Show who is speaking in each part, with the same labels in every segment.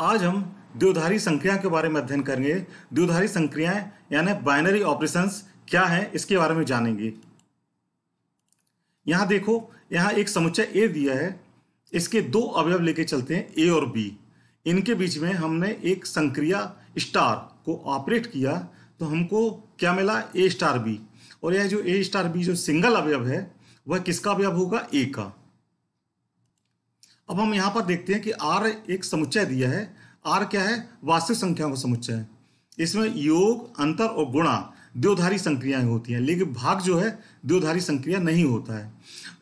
Speaker 1: आज हम द्विधारी संक्रिया के बारे में अध्ययन करेंगे द्विधारी संक्रियाएं यानी बाइनरी ऑपरेशन क्या है इसके बारे में जानेंगे यहां देखो यहां एक समुच्चय ए दिया है इसके दो अवयव लेके चलते हैं ए और बी इनके बीच में हमने एक संक्रिया स्टार को ऑपरेट किया तो हमको क्या मिला ए स्टार बी और यह जो ए स्टार बी जो सिंगल अवयव है वह किसका अवयव होगा ए का अब हम यहाँ पर देखते हैं कि आर एक समुच्चय दिया है आर क्या है वास्तविक संख्याओं का समुच्चय है इसमें योग अंतर और गुणा द्योधारी संक्रियाएं होती हैं लेकिन भाग जो है द्योधारी संक्रिया नहीं होता है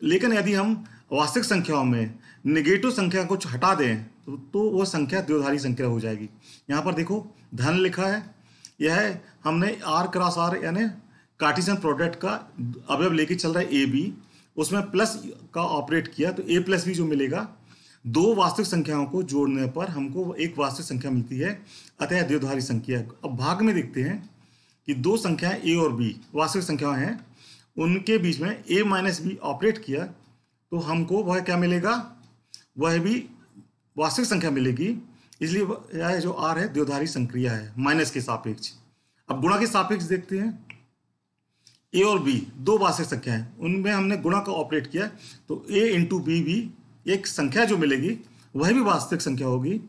Speaker 1: लेकिन यदि हम वास्तविक संख्याओं में निगेटिव संख्या को हटा दें तो, तो वह संख्या द्योधारी संख्या हो जाएगी यहाँ पर देखो धन लिखा है यह हमने आर क्रॉस आर यानी कार्टिसन प्रोडक्ट का अवयव लेके चल रहा है ए बी उसमें प्लस का ऑपरेट किया तो ए प्लस बी जो मिलेगा दो वास्तविक संख्याओं को जोड़ने पर हमको एक वास्तविक संख्या मिलती है अतः द्विधारी संख्या अब भाग में देखते हैं कि दो संख्याएं ए और बी वास्तविक संख्याएं हैं उनके बीच में ए माइनस बी ऑपरेट किया तो हमको वह क्या मिलेगा वह भी वास्तविक संख्या मिलेगी इसलिए यह जो आर है द्विधारी संक्रिया है माइनस के सापेक्ष अब गुणा के सापेक्ष देखते हैं ए और बी दो वास्तविक संख्या है उनमें हमने गुणा का ऑपरेट किया तो ए इंटू बी भी एक संख्या जो मिलेगी वह भी वास्तविक संख्या होगी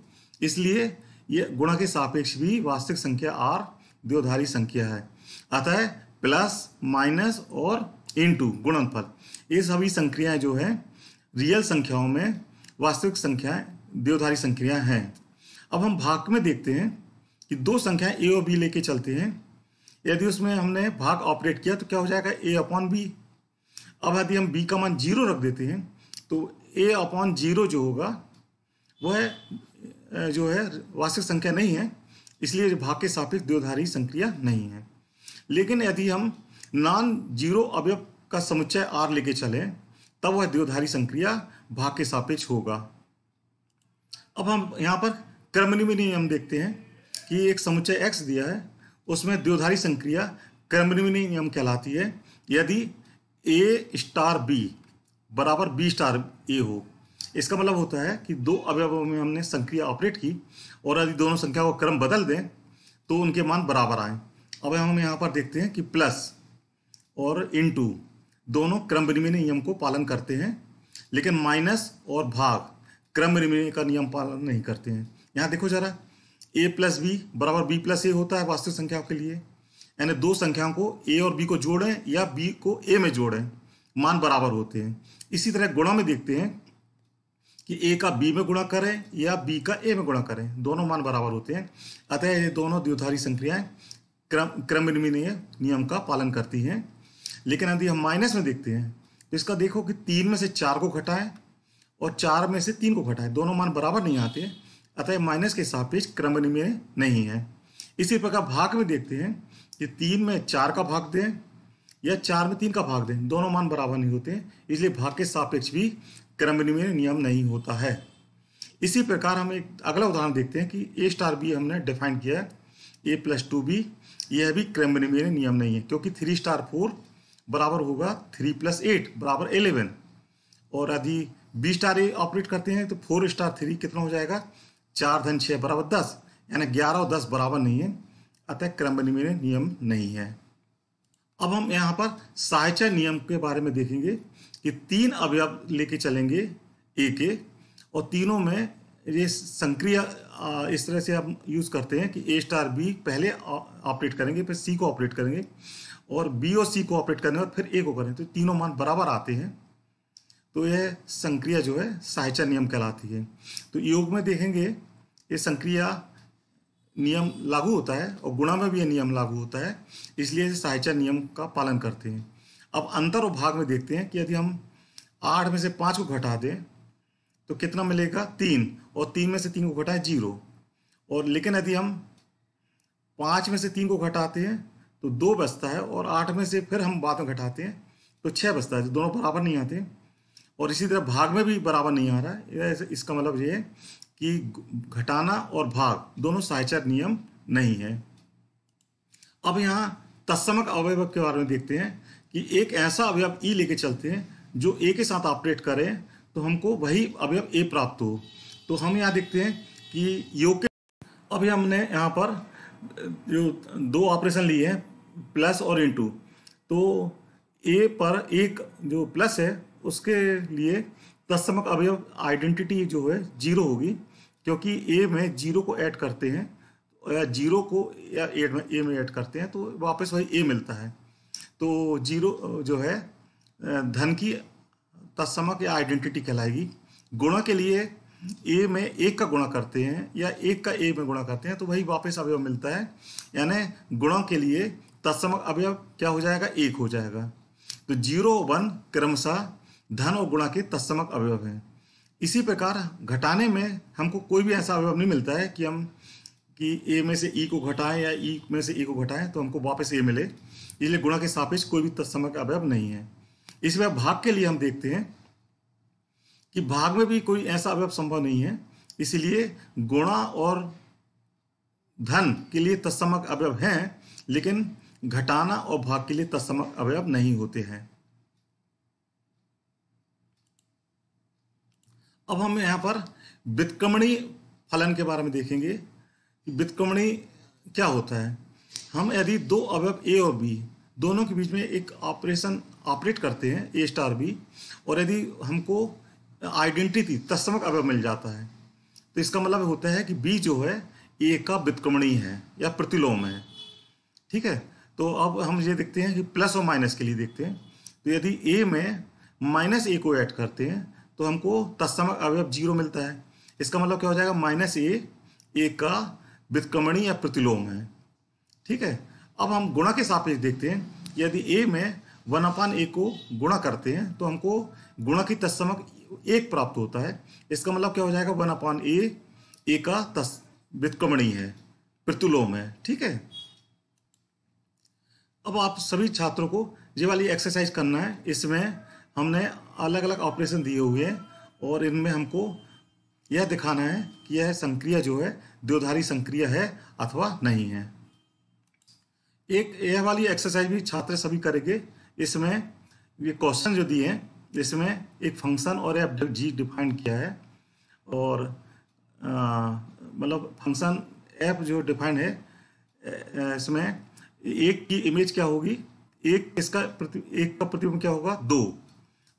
Speaker 1: इसलिए ये गुणा के सापेक्ष भी वास्तविक संख्या आर द्योधारी संख्या है अतः प्लस माइनस और इन टू गुणनफल ये सभी संख्याएं जो है रियल संख्याओं में वास्तविक संख्याएं देवधारी संख्याएं हैं अब हम भाग में देखते हैं कि दो संख्याएं ए और बी लेके चलते हैं यदि उसमें हमने भाग ऑपरेट किया तो क्या हो जाएगा ए अपॉन बी अब यदि हम बी का मान जीरो रख देते हैं तो ए अपॉन जीरो जो होगा वह जो है वास्तविक संख्या नहीं है इसलिए भाग के सापेक्ष द्विधारी संक्रिया नहीं है लेकिन यदि हम नॉन जीरो अवयव का समुच्चय आर लेके चले तब वह द्विधारी संक्रिया भाग के सापेक्ष होगा अब हम यहाँ पर क्रमनिमी नियम देखते हैं कि एक समुच्चय एक्स दिया है उसमें द्विधारी संक्रिया क्रमनिमी नियम कहलाती है यदि ए स्टार बी बराबर बी स्टार ए हो इसका मतलब होता है कि दो अवयवों में हमने संख्या ऑपरेट की और यदि दोनों संख्या का क्रम बदल दें तो उनके मान बराबर आए अब हम यहाँ पर देखते हैं कि प्लस और इनटू दोनों क्रम विनिमय नियम को पालन करते हैं लेकिन माइनस और भाग क्रम विनिमय का नियम पालन नहीं करते हैं यहाँ देखो जरा ए प्लस बी बराबर बी प्लस ए होता है वास्तविक संख्याओं के लिए यानी दो संख्याओं को ए और बी को जोड़ें या बी को ए में जोड़ें मान बराबर होते हैं इसी तरह गुणा में देखते हैं कि ए का बी में गुणा करें या बी का ए में गुणा करें दोनों मान बराबर होते हैं अतः ये दोनों द्विधारी संक्रियाएं क्रम क्रम विनिमय नियम का पालन करती हैं लेकिन यदि हम माइनस में देखते हैं तो इसका देखो कि तीन में से चार को घटाएं और चार में से तीन को घटाएं दोनों मान बराबर नहीं आते अतः माइनस के सापेक्ष क्रम विनिमय नहीं है इसी प्रकार भाग में देखते हैं कि तीन में चार का भाग दें या चार में तीन का भाग दें दोनों मान बराबर नहीं होते इसलिए भाग के सापेक्ष भी क्रम विनिमय नियम नहीं होता है इसी प्रकार हम एक अगला उदाहरण देखते हैं कि ए स्टार बी हमने डिफाइन किया है ए प्लस टू बी यह भी क्रम विनिमय नियम नहीं है क्योंकि थ्री स्टार फोर बराबर होगा थ्री प्लस एट बराबर एलेवन और यदि बी स्टार ए ऑपरेट करते हैं तो फोर स्टार थ्री कितना हो जाएगा चार धन छः बराबर दस यानी ग्यारह और दस बराबर नहीं है अतः क्रम विनिमय नियम नहीं है अब हम यहाँ पर सहायता नियम के बारे में देखेंगे कि तीन अवयव लेके चलेंगे ए के और तीनों में ये संक्रिय इस तरह से हम यूज़ करते हैं कि ए स्टार बी पहले ऑपरेट करेंगे फिर सी को ऑपरेट करेंगे और बी और सी को ऑपरेट करने और फिर ए को करें तो तीनों मान बराबर आते हैं तो यह संक्रिया जो है सहायता नियम कहलाती है तो योग में देखेंगे ये संक्रिया नियम लागू होता है और गुणा में भी यह नियम लागू होता है इसलिए साहिचा नियम का पालन करते हैं अब अंतर और भाग में देखते हैं कि यदि हम आठ में से पाँच को घटा दें तो कितना मिलेगा तीन और तीन में से तीन को घटाएं जीरो और लेकिन यदि हम पाँच में से तीन को घटाते हैं तो दो बचता है और आठ में से फिर हम बाद में घटाते हैं तो छः बचता है दोनों बराबर नहीं आते और इसी तरह भाग में भी बराबर नहीं आ रहा है इसका मतलब ये है कि घटाना और भाग दोनों साहचर नियम नहीं है अब यहाँ तत्समक अवयव के बारे में देखते हैं कि एक ऐसा अवयव ई लेके चलते हैं जो ए के साथ ऑपरेट करें तो हमको वही अवयव ए प्राप्त हो तो हम यहाँ देखते हैं कि योग के अभी हमने यहाँ पर जो दो ऑपरेशन लिए हैं प्लस और इनटू तो ए पर एक जो प्लस है उसके लिए तत्समक अवयव आइडेंटिटी जो है जीरो होगी क्योंकि ए में जीरो को ऐड करते हैं या जीरो को या एड में ए में ऐड करते हैं तो वापस वही ए मिलता है तो जीरो जो है धन की तत्समक या आइडेंटिटी कहलाएगी गुणा के लिए ए में एक का गुणा करते हैं या एक का ए में गुणा करते हैं तो वही वापस अवयव मिलता है यानी गुणा के लिए तत्समक अवयव क्या हो जाएगा एक हो जाएगा तो जीरो वन क्रमशः धन और गुणा के तत्समक अवयव हैं इसी प्रकार घटाने में हमको कोई भी ऐसा अवयव नहीं मिलता है कि हम कि ए में से ई को घटाएं या ई में से ई को घटाएं तो हमको वापस ए मिले इसलिए गुणा के सापेक्ष कोई भी तत्समक अवयव नहीं है इसमें भाग के लिए हम देखते हैं कि भाग में भी कोई ऐसा अवयव संभव नहीं है इसीलिए गुणा और धन के लिए तत्समक अवयव हैं लेकिन घटाना और भाग के लिए तत्समक अवयव नहीं होते हैं अब हम यहाँ पर व्युत्क्रमणी फलन के बारे में देखेंगे कि क्या होता है हम यदि दो अवयव ए और बी दोनों के बीच में एक ऑपरेशन ऑपरेट करते हैं ए स्टार बी और यदि हमको आइडेंटिटी तस्मक अवयव मिल जाता है तो इसका मतलब होता है कि बी जो है ए का व्युत्क्रमणी है या प्रतिलोम है ठीक है तो अब हम ये देखते हैं कि प्लस और माइनस के लिए देखते हैं तो यदि ए में माइनस ए को ऐड करते हैं तो हमको तत्समक अवयव जीरो मिलता है इसका मतलब क्या हो जाएगा माइनस ए ए का व्युत्क्रमणी या प्रतिलोम है ठीक है अब हम गुणा के सापेक्ष देखते हैं यदि ए में वन अपान ए को गुणा करते हैं तो हमको गुणा की तत्समक एक प्राप्त होता है इसका मतलब क्या हो जाएगा वन अपान ए ए का तस् व्युत्क्रमणी है प्रतिलोम है ठीक है अब आप सभी छात्रों को ये वाली एक्सरसाइज करना है इसमें हमने अलग अलग ऑपरेशन दिए हुए हैं और इनमें हमको यह दिखाना है कि यह संक्रिया जो है द्योधारी संक्रिया है अथवा नहीं है एक यह वाली एक्सरसाइज भी छात्र सभी करेंगे इसमें ये क्वेश्चन जो दिए हैं इसमें एक फंक्शन और एफ जी डिफाइन किया है और मतलब फंक्शन एफ जो डिफाइन है इसमें एक की इमेज क्या होगी एक इसका प्रति एक का प्रतिबिंब क्या होगा दो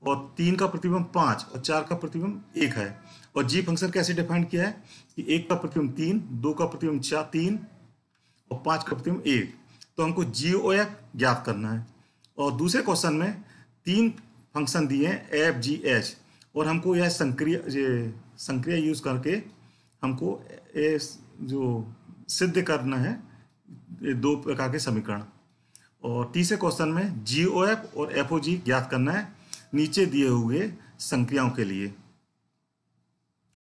Speaker 1: और तीन का प्रतिबिंब पाँच और चार का प्रतिबिंब एक है और जी फंक्शन कैसे डिफाइन किया है कि एक का प्रतिबिंब तीन दो का प्रतिबिंब चार तीन और पाँच का प्रतिबिंब एक तो हमको जी ओ एफ ज्ञात करना है और दूसरे क्वेश्चन में तीन फंक्शन दिए हैं एफ जी एच और हमको यह संक्रिय संक्रिया यूज करके हमको जो सिद्ध करना है दो प्रकार के समीकरण और तीसरे क्वेश्चन में जी ओ एफ और एफ ओ जी ज्ञात करना है नीचे दिए हुए संक्रियाओं के लिए